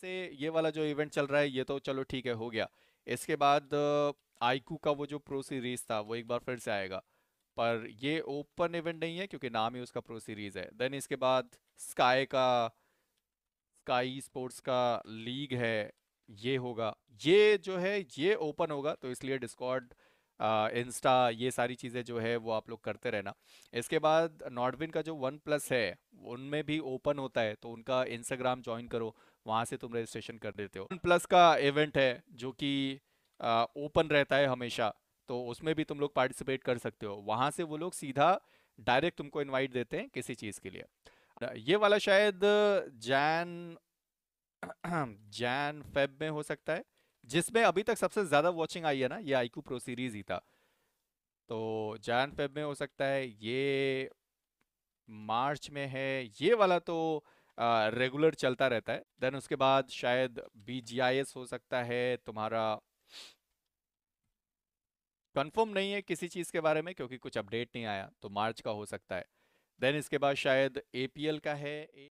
से ये वाला जो इवेंट चल रहा है ये तो चलो ठीक है हो गया इसके बाद आईकू का वो जो प्रो सीरीज था वो एक बार फिर से आएगा पर ये ओपन इवेंट नहीं है क्योंकि नाम ही उसका प्रो सीरीज है देन इसके बाद स्काई का स्काई स्पोर्ट्स का लीग है ये होगा ये जो है ये ओपन होगा तो इसलिए डिस्कॉर्ड इंस्टा ये सारी चीज़ें जो है वो आप लोग करते रहना इसके बाद नॉर्डविन का जो वन प्लस है उनमें भी ओपन होता है तो उनका इंस्टाग्राम ज्वाइन करो वहाँ से तुम रजिस्ट्रेशन कर देते हो प्लस का इवेंट है जो कि ओपन रहता है हमेशा तो उसमें भी तुम लोग पार्टिसिपेट कर सकते हो वहाँ से वो लोग सीधा डायरेक्ट तुमको इनवाइट देते हैं किसी चीज़ के लिए ये वाला शायद जैन जैन फेब में हो सकता है जिसमें अभी तक सबसे ज़्यादा वॉचिंग आई है ना ये आईक्यू प्रो सीरीज ही था तो जैन फेब में हो सकता है ये मार्च में है ये वाला तो रेगुलर चलता रहता है देन उसके बाद शायद बी हो सकता है तुम्हारा कंफर्म नहीं है किसी चीज़ के बारे में क्योंकि कुछ अपडेट नहीं आया तो मार्च का हो सकता है देन इसके बाद शायद ए का है